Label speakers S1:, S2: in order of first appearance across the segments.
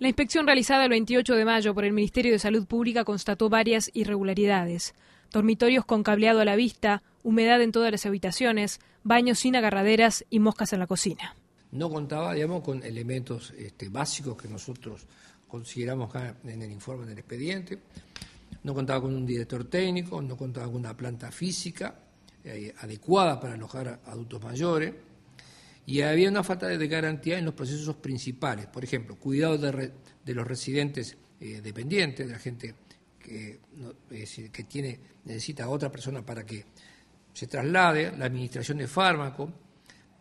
S1: La inspección realizada el 28 de mayo por el Ministerio de Salud Pública constató varias irregularidades. Dormitorios con cableado a la vista, humedad en todas las habitaciones, baños sin agarraderas y moscas en la cocina.
S2: No contaba, digamos, con elementos este, básicos que nosotros consideramos en el informe del expediente. No contaba con un director técnico, no contaba con una planta física eh, adecuada para alojar a adultos mayores y había una falta de garantía en los procesos principales, por ejemplo, cuidado de, los residentes eh, dependientes, de la gente que, tiene, necesita a otra persona para que se traslade, la administración de fármaco,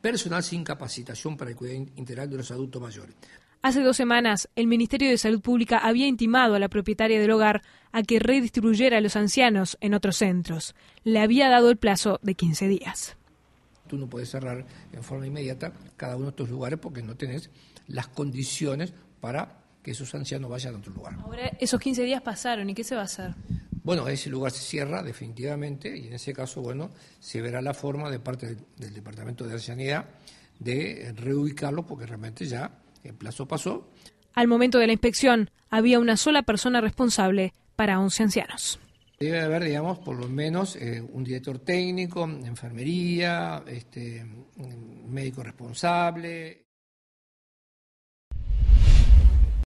S2: personal sin capacitación para el cuidado integral de los adultos mayores.
S1: Hace dos semanas, el Ministerio de Salud Pública había intimado a la propietaria del hogar a que redistribuyera a los ancianos en otros centros. Le había dado el plazo de 15 días.
S2: Tú no puedes cerrar en forma inmediata cada uno de estos lugares porque no tenés las condiciones para que esos ancianos vayan a otro lugar.
S1: Ahora, esos 15 días pasaron, ¿y qué se va a hacer?
S2: Bueno, ese lugar se cierra definitivamente y en ese caso, bueno, se verá la forma de parte del, Departamento de Ancianidad de reubicarlo porque realmente ya el plazo pasó.
S1: Al momento de la inspección, había una sola persona responsable para 11 ancianos.
S2: Debe haber, digamos, por lo menos eh, un director técnico, enfermería, este, médico responsable.